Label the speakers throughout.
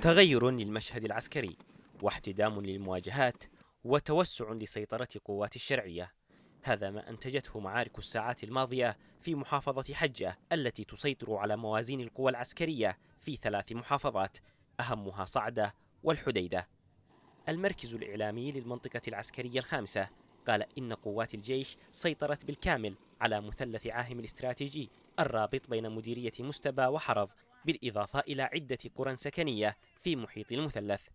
Speaker 1: تغير للمشهد العسكري واحتدام للمواجهات وتوسع لسيطرة قوات الشرعية هذا ما أنتجته معارك الساعات الماضية في محافظة حجة التي تسيطر على موازين القوى العسكرية في ثلاث محافظات أهمها صعدة والحديدة المركز الإعلامي للمنطقة العسكرية الخامسة قال إن قوات الجيش سيطرت بالكامل على مثلث عاهم الاستراتيجي الرابط بين مديرية مستبى وحرض بالإضافة إلى عدة قرى سكنية في محيط المثلث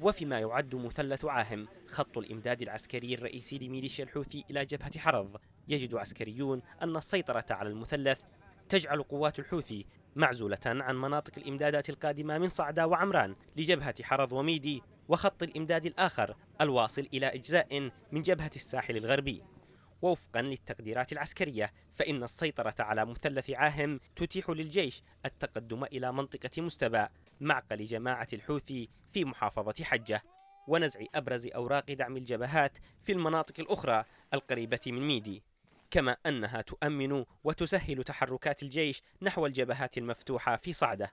Speaker 1: وفيما يعد مثلث عاهم خط الإمداد العسكري الرئيسي لميليشيا الحوثي إلى جبهة حرض يجد عسكريون أن السيطرة على المثلث تجعل قوات الحوثي معزولة عن مناطق الإمدادات القادمة من صعدة وعمران لجبهة حرض وميدي وخط الإمداد الآخر الواصل إلى أجزاء من جبهة الساحل الغربي ووفقا للتقديرات العسكرية فإن السيطرة على مثلث عاهم تتيح للجيش التقدم إلى منطقة مستبى معقل جماعة الحوثي في محافظة حجة ونزع أبرز أوراق دعم الجبهات في المناطق الأخرى القريبة من ميدي كما أنها تؤمن وتسهل تحركات الجيش نحو الجبهات المفتوحة في صعده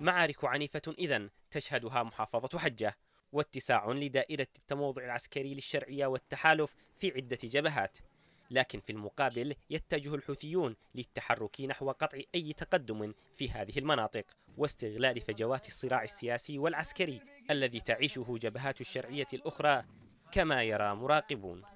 Speaker 1: معارك عنيفة إذا تشهدها محافظة حجة واتساع لدائرة التموضع العسكري للشرعية والتحالف في عدة جبهات لكن في المقابل يتجه الحوثيون للتحرك نحو قطع أي تقدم في هذه المناطق واستغلال فجوات الصراع السياسي والعسكري الذي تعيشه جبهات الشرعية الأخرى كما يرى مراقبون